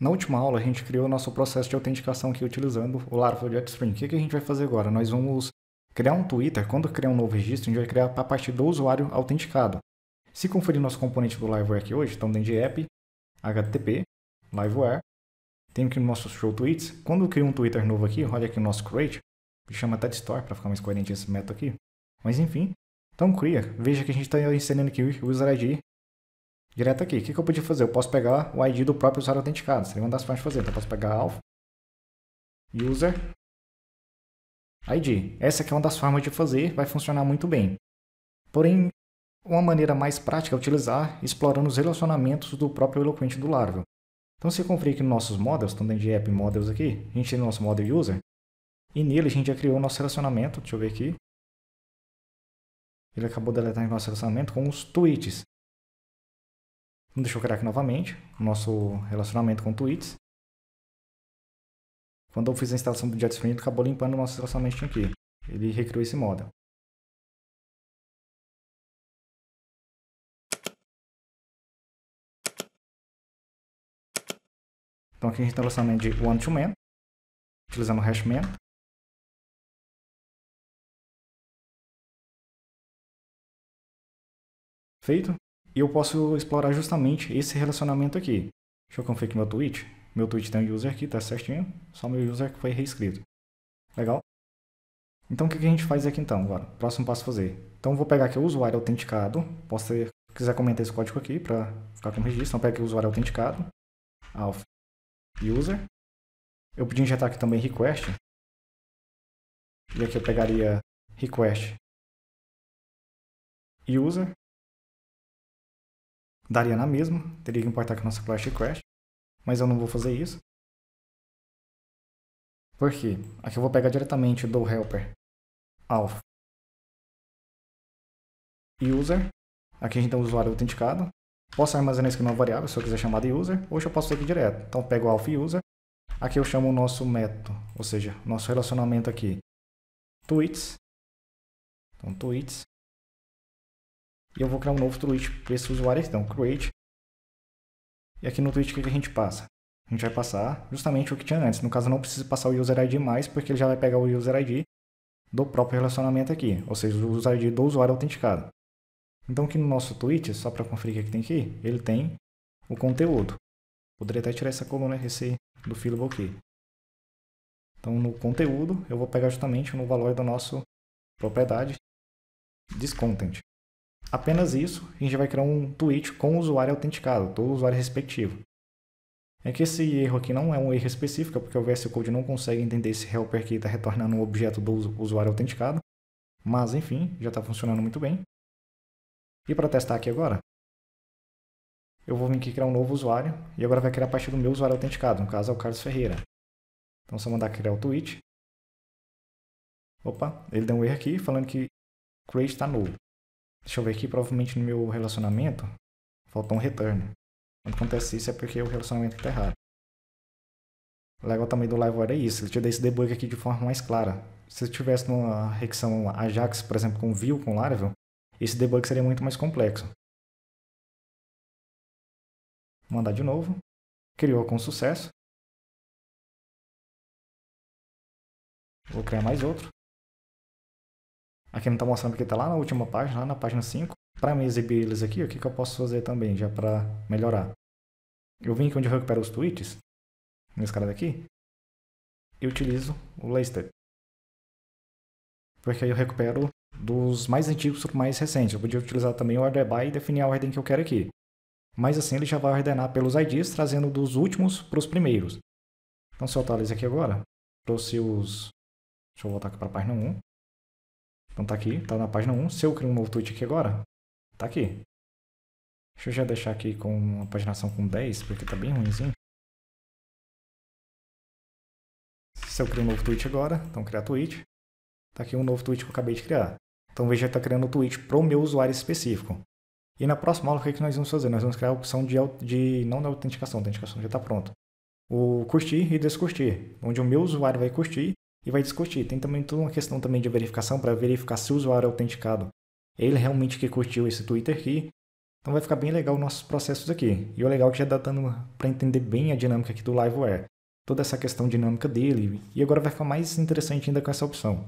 Na última aula, a gente criou o nosso processo de autenticação aqui utilizando o Laravel JetStream. O que, a gente vai fazer agora? Nós vamos criar um Twitter. Quando criar um novo registro, a gente vai criar a partir do usuário autenticado. Se conferir nosso componente do Liveware aqui hoje, então dentro de app, HTTP, Liveware, tem aqui o nosso show tweets. Quando eu crio um Twitter novo aqui, olha aqui o nosso create, chama até de store para ficar mais coerente esse método aqui. Mas enfim, então cria. Veja que a gente está inserindo aqui o user ID direto aqui. O que, que eu podia fazer? Eu posso pegar o ID do próprio usuário autenticado. Seria uma das formas de fazer. Então, eu posso pegar alpha, user, ID. Essa aqui é uma das formas de fazer, vai funcionar muito bem. Porém, uma maneira mais prática é utilizar explorando os relacionamentos do próprio eloquente do Laravel. Então, se eu conferir aqui nos nossos models, estão dentro de app models aqui, a gente tem o nosso model user, e nele a gente já criou o nosso relacionamento, deixa eu ver aqui. Ele acabou de deletar o nosso relacionamento com os tweets. Deixa eu criar aqui novamente o nosso relacionamento com tweets. Quando eu fiz a instalação do JetStream, ele acabou limpando o nosso relacionamento aqui. Ele recriou esse model. Então aqui a gente tem o relacionamento de one to man, utilizando o hashman. Feito e eu posso explorar justamente esse relacionamento aqui. Deixa eu conferir aqui meu tweet. Meu tweet tem um user aqui, tá certinho. Só meu user que foi reescrito. Legal? Então o que a gente faz aqui então agora? Próximo passo fazer. Então vou pegar aqui o usuário autenticado. Posso ter, quiser comentar esse código aqui para ficar com registro. Então pega aqui o usuário autenticado. Alpha user. Eu podia injetar aqui também request. E aqui eu pegaria request user. Daria na mesma, teria que importar com a nossa Clash Crash, mas eu não vou fazer isso. Por quê? Aqui eu vou pegar diretamente do helper alpha user. Aqui a gente tem o usuário autenticado. Posso armazenar isso aqui numa variável, se eu quiser chamar de user, ou eu posso fazer aqui direto. Então pego o alpha user. Aqui eu chamo o nosso método, ou seja, nosso relacionamento aqui. Tweets. Então tweets. E eu vou criar um novo tweet para esse usuário. Então, create. E aqui no tweet o que a gente passa? A gente vai passar justamente o que tinha antes. No caso, não precisa passar o user ID mais, porque ele já vai pegar o user ID do próprio relacionamento aqui, ou seja, o user ID do usuário autenticado. Então, aqui no nosso tweet, só para conferir o é que tem aqui, ele tem o conteúdo. Poderia até tirar essa coluna esse do fillable aqui. Então, no conteúdo, eu vou pegar justamente no valor da nossa propriedade discontent apenas isso, a gente vai criar um tweet com o usuário autenticado, do usuário respectivo. É que esse erro aqui não é um erro específico, é porque o VS Code não consegue entender esse helper que está retornando um objeto do usuário autenticado, mas enfim, já está funcionando muito bem. E para testar aqui agora, eu vou vir aqui criar um novo usuário, e agora vai criar a partir do meu usuário autenticado, no caso é o Carlos Ferreira. Então se eu mandar criar o tweet, opa, ele deu um erro aqui falando que create está novo. Deixa eu ver aqui, provavelmente no meu relacionamento faltou um return. Quando acontece isso é porque o relacionamento está errado. O legal também do LiveWire é isso, ele te dá esse debug aqui de forma mais clara. Se eu tivesse numa requisição Ajax, por exemplo, com Vue, com Laravel, esse debug seria muito mais complexo. Mandar de novo. Criou com sucesso. Vou criar mais outro. Aqui não está mostrando porque está lá na última página, lá na página 5. Para me exibir eles aqui, o que, que eu posso fazer também, já para melhorar? Eu vim aqui onde eu recupero os tweets, nesse cara daqui, e utilizo o listed. Porque aí eu recupero dos mais antigos para os mais recentes. Eu podia utilizar também o order by e definir a ordem que eu quero aqui. Mas assim ele já vai ordenar pelos IDs, trazendo dos últimos para os primeiros. Então se eu atualizo aqui agora, trouxe os... Deixa eu voltar aqui para a página 1. Então tá aqui, tá na página 1. Se eu crio um novo tweet aqui agora, tá aqui. Deixa eu já deixar aqui com uma paginação com 10, porque tá bem ruimzinho. Se eu crio um novo tweet agora, então criar tweet. Tá aqui um novo tweet que eu acabei de criar. Então veja que tá criando um tweet pro meu usuário específico. E na próxima aula, o que, é que nós vamos fazer? Nós vamos criar a opção de, de não da autenticação, a autenticação já está pronto. O curtir e descurtir, onde o meu usuário vai curtir e vai discutir. Tem também toda uma questão também de verificação para verificar se o usuário é autenticado. Ele realmente que curtiu esse Twitter aqui. Então vai ficar bem legal nossos processos aqui. E o legal é que já dá tá dando para entender bem a dinâmica aqui do Liveware. Toda essa questão dinâmica dele. E agora vai ficar mais interessante ainda com essa opção.